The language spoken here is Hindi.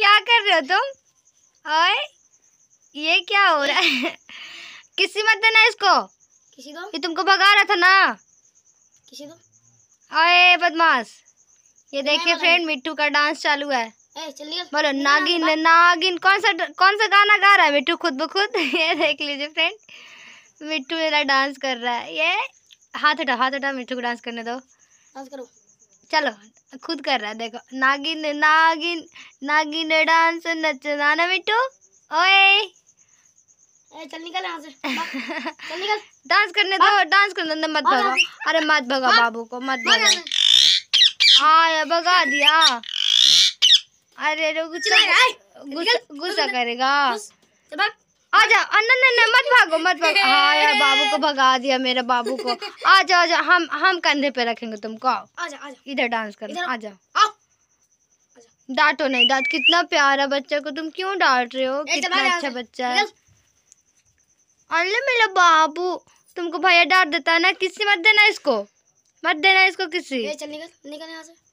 क्या कर रहे हो तुम हाय ये क्या हो रहा है किसी मत देना इसको किसी को ये तुमको भगा रहा था ना किसी को हाय बदमाश ये देखिए फ्रेंड मिट्टू का डांस चालू है बोलो नागिन नागिन कौन सा कौन सा गाना गा रहा है मिट्टू खुद ब खुद ये देख लीजिए फ्रेंड मिट्टू मेरा डांस कर रहा है ये हाथ हटा हाथ हटा मिट्टू को डांस करने दो डांस करो चलो खुद कर रहा है देखो नागिन नागिन नागिन डांस नचना ना मिट्टू ओए चल निकल से चल निकल डांस करने दो डांस करने दो मत भगा अरे मत भगा बाबू को मत भगा हाँ भगा दिया अरे गुस्सा गुस्सा करेगा आजा न, न, न मत भागो मत भागो हाँ यार बाबू को भगा दिया मेरे बाबू को आजा आजा हम हम कंधे पे रखेंगे तुमको आओ आजा आजा इधर डांस करना आजा डांटो नहीं डांट कितना प्यारा बच्चा को तुम क्यों डांट रहे हो कितना अच्छा बच्चा है अरे मेरा बाबू तुमको भैया डांट देता है ना किसी मत देना इसको मत देना इसको किसी निकल निकल यहाँ से